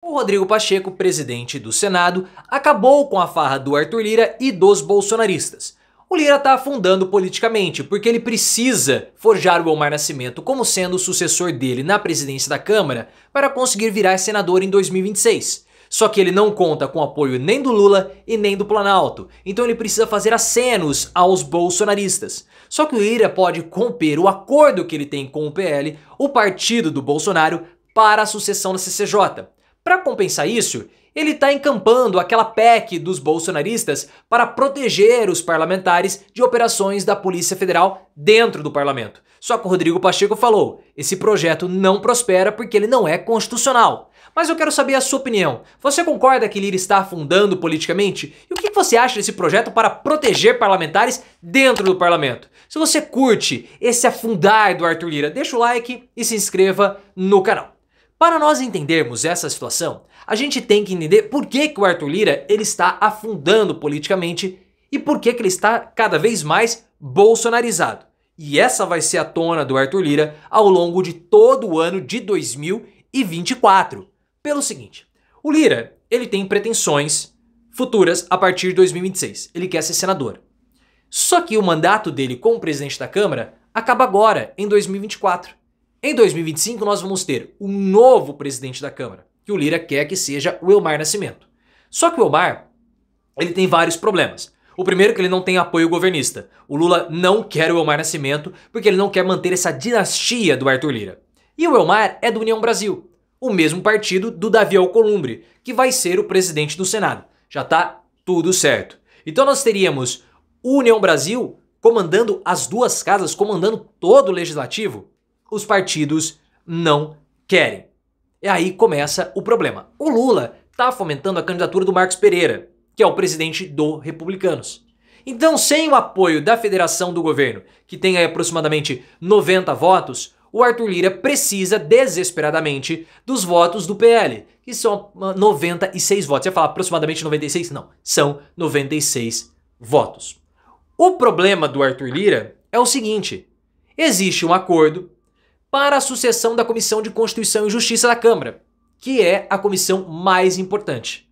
O Rodrigo Pacheco, presidente do Senado, acabou com a farra do Arthur Lira e dos bolsonaristas. O Lira está afundando politicamente, porque ele precisa forjar o Omar Nascimento como sendo o sucessor dele na presidência da Câmara para conseguir virar senador em 2026. Só que ele não conta com apoio nem do Lula e nem do Planalto, então ele precisa fazer acenos aos bolsonaristas. Só que o Lira pode romper o acordo que ele tem com o PL, o partido do Bolsonaro, para a sucessão na CCJ. Para compensar isso, ele está encampando aquela PEC dos bolsonaristas para proteger os parlamentares de operações da Polícia Federal dentro do parlamento. Só que o Rodrigo Pacheco falou: esse projeto não prospera porque ele não é constitucional. Mas eu quero saber a sua opinião. Você concorda que Lira está afundando politicamente? E o que você acha desse projeto para proteger parlamentares dentro do parlamento? Se você curte esse afundar do Arthur Lira, deixa o like e se inscreva no canal. Para nós entendermos essa situação, a gente tem que entender por que, que o Arthur Lira ele está afundando politicamente e por que, que ele está cada vez mais bolsonarizado. E essa vai ser a tona do Arthur Lira ao longo de todo o ano de 2024. Pelo seguinte, o Lira ele tem pretensões futuras a partir de 2026. Ele quer ser senador. Só que o mandato dele como presidente da Câmara acaba agora, em 2024. Em 2025, nós vamos ter um novo presidente da Câmara, que o Lira quer que seja o Elmar Nascimento. Só que o Elmar, ele tem vários problemas. O primeiro é que ele não tem apoio governista. O Lula não quer o Elmar Nascimento porque ele não quer manter essa dinastia do Arthur Lira. E o Elmar é do União Brasil, o mesmo partido do Davi Alcolumbre, que vai ser o presidente do Senado. Já tá tudo certo. Então nós teríamos o União Brasil comandando as duas casas, comandando todo o legislativo, os partidos não querem. E aí começa o problema. O Lula está fomentando a candidatura do Marcos Pereira, que é o presidente do Republicanos. Então, sem o apoio da federação do governo, que tem aproximadamente 90 votos, o Arthur Lira precisa desesperadamente dos votos do PL, que são 96 ah, votos. Você ia falar aproximadamente 96? Não, são 96 votos. O problema do Arthur Lira é o seguinte: existe um acordo para a sucessão da Comissão de Constituição e Justiça da Câmara, que é a comissão mais importante.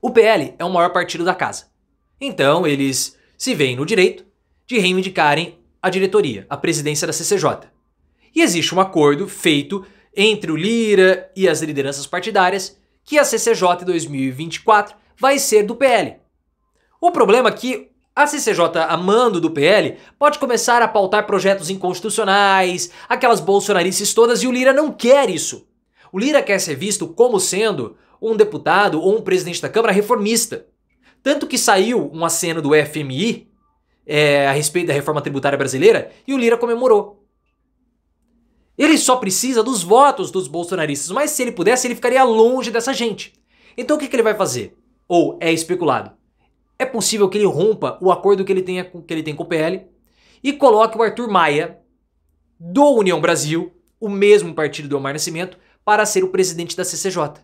O PL é o maior partido da casa. Então, eles se veem no direito de reivindicarem a diretoria, a presidência da CCJ. E existe um acordo feito entre o Lira e as lideranças partidárias que a CCJ 2024 vai ser do PL. O problema é que a CCJ amando do PL pode começar a pautar projetos inconstitucionais, aquelas bolsonarices todas, e o Lira não quer isso. O Lira quer ser visto como sendo um deputado ou um presidente da Câmara reformista. Tanto que saiu um aceno do FMI é, a respeito da reforma tributária brasileira e o Lira comemorou. Ele só precisa dos votos dos bolsonaristas, mas se ele pudesse, ele ficaria longe dessa gente. Então o que, que ele vai fazer? Ou é especulado? é possível que ele rompa o acordo que ele, tenha, que ele tem com o PL e coloque o Arthur Maia, do União Brasil, o mesmo partido do Omar Nascimento, para ser o presidente da CCJ.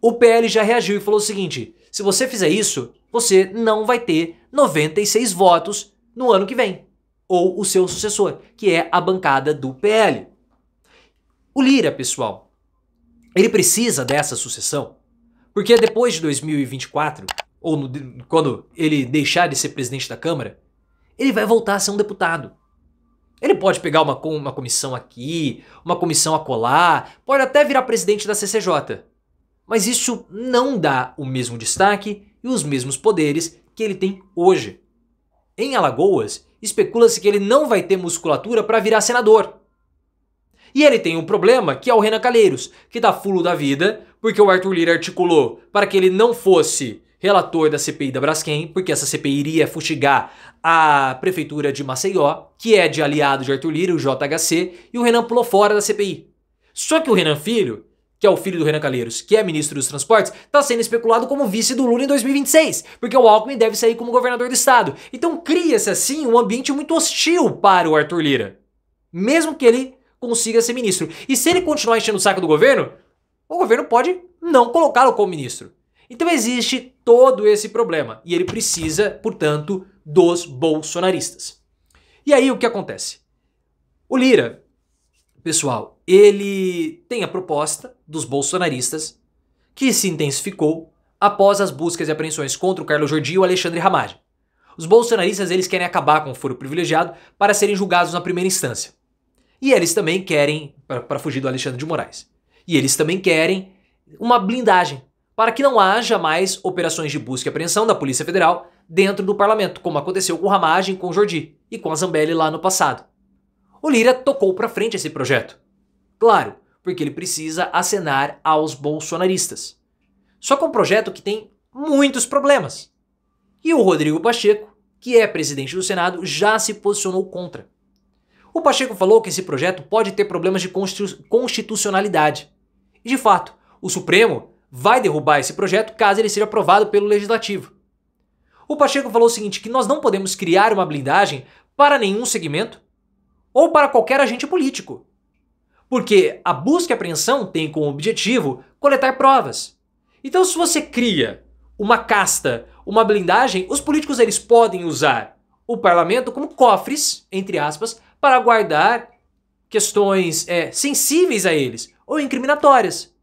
O PL já reagiu e falou o seguinte: se você fizer isso, você não vai ter 96 votos no ano que vem, ou o seu sucessor, que é a bancada do PL. O Lira, pessoal, ele precisa dessa sucessão, porque depois de 2024 ou no, quando ele deixar de ser presidente da Câmara, ele vai voltar a ser um deputado. Ele pode pegar uma, uma comissão aqui, uma comissão acolá, pode até virar presidente da CCJ. Mas isso não dá o mesmo destaque e os mesmos poderes que ele tem hoje. Em Alagoas, especula-se que ele não vai ter musculatura para virar senador. E ele tem um problema que é o Renan Calheiros, que dá fulo da vida, porque o Arthur Lira articulou para que ele não fosse relator da CPI da Braskem, porque essa CPI iria fustigar a prefeitura de Maceió, que é de aliado de Arthur Lira, o JHC, e o Renan pulou fora da CPI. Só que o Renan Filho, que é o filho do Renan Calheiros, que é ministro dos Transportes, está sendo especulado como vice do Lula em 2026, porque o Alckmin deve sair como governador do estado. Então cria-se assim um ambiente muito hostil para o Arthur Lira, mesmo que ele consiga ser ministro. E se ele continuar enchendo o saco do governo, o governo pode não colocá-lo como ministro. Então existe todo esse problema e ele precisa, portanto, dos bolsonaristas. E aí o que acontece? O Lira, pessoal, ele tem a proposta dos bolsonaristas que se intensificou após as buscas e apreensões contra o Carlos Jordi e o Alexandre Ramagem. Os bolsonaristas eles querem acabar com o foro privilegiado para serem julgados na primeira instância. E eles também querem, para fugir do Alexandre de Moraes, e eles também querem uma blindagem para que não haja mais operações de busca e apreensão da Polícia Federal dentro do parlamento, como aconteceu com Ramagem, com Jordi e com a Zambelli lá no passado. O Lira tocou para frente esse projeto. Claro, porque ele precisa acenar aos bolsonaristas. Só que é um projeto que tem muitos problemas. E o Rodrigo Pacheco, que é presidente do Senado, já se posicionou contra. O Pacheco falou que esse projeto pode ter problemas de constitucionalidade. E de fato, o Supremo vai derrubar esse projeto caso ele seja aprovado pelo legislativo. O Pacheco falou o seguinte: que nós não podemos criar uma blindagem para nenhum segmento ou para qualquer agente político. Porque a busca e apreensão tem como objetivo coletar provas. Então, se você cria uma casta, uma blindagem, os políticos eles podem usar o parlamento como cofres, entre aspas, para guardar questões é, sensíveis a eles ou incriminatórias.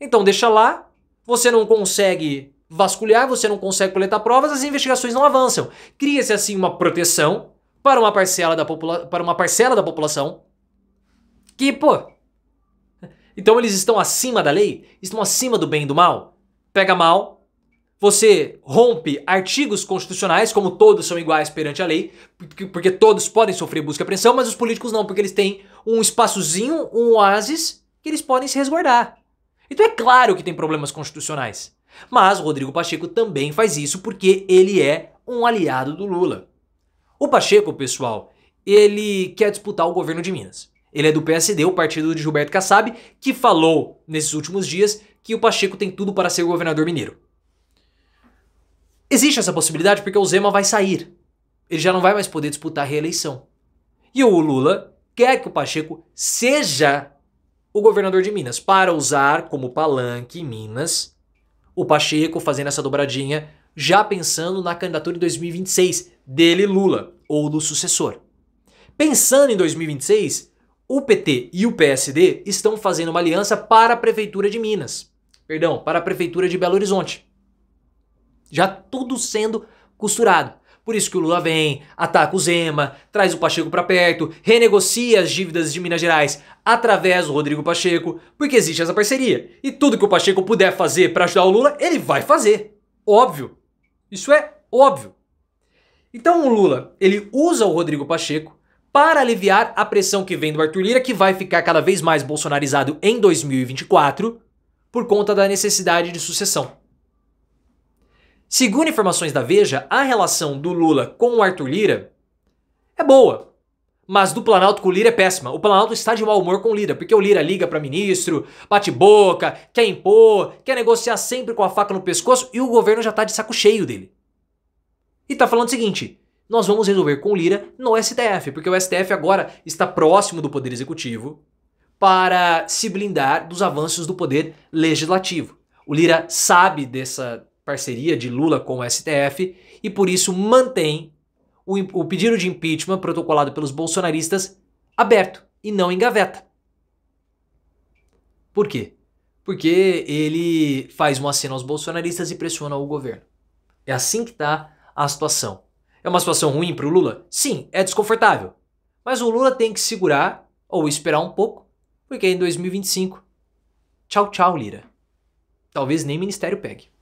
Então deixa lá você não consegue vasculhar, você não consegue coletar provas, as investigações não avançam. Cria-se assim uma proteção para uma parcela da, popula para uma parcela da população que, pô. Então eles estão acima da lei? Estão acima do bem e do mal? Pega mal, você rompe artigos constitucionais, como todos são iguais perante a lei, porque todos podem sofrer busca e apreensão, mas os políticos não, porque eles têm um espaçozinho, um oásis, que eles podem se resguardar. Então é claro que tem problemas constitucionais. Mas Rodrigo Pacheco também faz isso porque ele é um aliado do Lula. O Pacheco, pessoal, ele quer disputar o governo de Minas. Ele é do PSD, o partido de Gilberto Kassab, que falou nesses últimos dias que o Pacheco tem tudo para ser governador mineiro. Existe essa possibilidade porque o Zema vai sair. Ele já não vai mais poder disputar a reeleição. E o Lula quer que o Pacheco seja o governador de Minas, para usar como palanque Minas o Pacheco fazendo essa dobradinha, já pensando na candidatura de 2026 dele, Lula, ou do sucessor. Pensando em 2026, o PT e o PSD estão fazendo uma aliança para a prefeitura de Minas. Perdão, para a prefeitura de Belo Horizonte. Já tudo sendo costurado. Por isso que o Lula vem, ataca o Zema, traz o Pacheco para perto, renegocia as dívidas de Minas Gerais através do Rodrigo Pacheco, porque existe essa parceria. E tudo que o Pacheco puder fazer para ajudar o Lula, ele vai fazer. Óbvio. Isso é óbvio. Então o Lula, ele usa o Rodrigo Pacheco para aliviar a pressão que vem do Arthur Lira, que vai ficar cada vez mais bolsonarizado em 2024 por conta da necessidade de sucessão. Segundo informações da Veja, a relação do Lula com o Arthur Lira é boa. Mas do Planalto com o Lira é péssima. O Planalto está de mau humor com o Lira, porque o Lira liga para ministro, bate boca, quer impor, quer negociar sempre com a faca no pescoço e o governo já está de saco cheio dele. E está falando o seguinte: nós vamos resolver com o Lira no STF, porque o STF agora está próximo do Poder Executivo para se blindar dos avanços do Poder Legislativo. O Lira sabe dessa parceria de Lula com o STF e por isso mantém o, o pedido de impeachment protocolado pelos bolsonaristas aberto e não em gaveta. Por quê? Porque ele faz uma aceno aos bolsonaristas e pressiona o governo. É assim que está a situação. É uma situação ruim para o Lula? Sim, é desconfortável. Mas o Lula tem que segurar ou esperar um pouco, porque em 2025, tchau, tchau, Lira. Talvez nem ministério pegue.